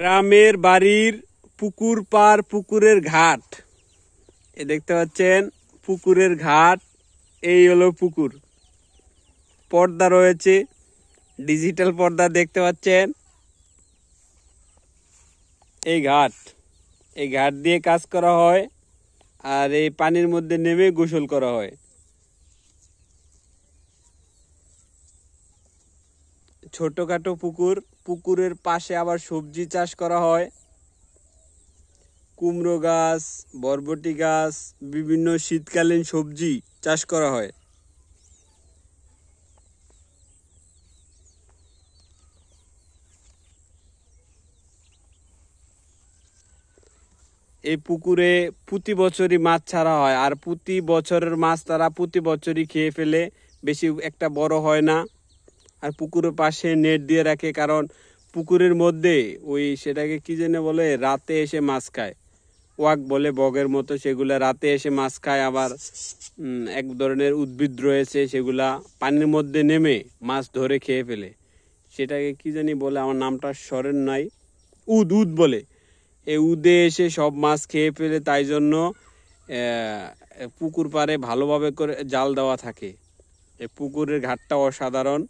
গ্রামের বাড়ির পুকুর পার পুকুরের ঘাট এ দেখতে পাচ্ছেন পুকুরের ঘাট এই হলো পুকুর পর্দা রয়েছে ডিজিটাল পর্দা দেখতে পাচ্ছেন এই ঘাট এই ঘাট দিয়ে কাজ করা হয় আর এই পানির মধ্যে নেমে গোসল করা হয় ছোটোখাটো পুকুর পুকুরের পাশে আবার সবজি চাষ করা হয় কুমড়ো গাছ বরবটি গাছ বিভিন্ন শীতকালীন সবজি চাষ করা হয় এই পুকুরে প্রতি বছরই মাছ ছাড়া হয় আর প্রতি বছরের মাছ তারা প্রতি বছরই খেয়ে ফেলে বেশি একটা বড় হয় না আর পুকুরের পাশে নেট দিয়ে রাখে কারণ পুকুরের মধ্যে ওই সেটাকে কি যেন বলে রাতে এসে মাছ খায় ওয়াক বলে বগের মতো সেগুলা রাতে এসে মাছ খায় আবার এক ধরনের উদ্ভিদ রয়েছে সেগুলা পানির মধ্যে নেমে মাছ ধরে খেয়ে ফেলে সেটাকে কি জানি বলে আমার নামটা স্মরণ নাই উদ উদ বলে এই উদে এসে সব মাছ খেয়ে ফেলে তাই জন্য পুকুর পাড়ে ভালোভাবে করে জাল দেওয়া থাকে এই পুকুরের ঘাটটা অসাধারণ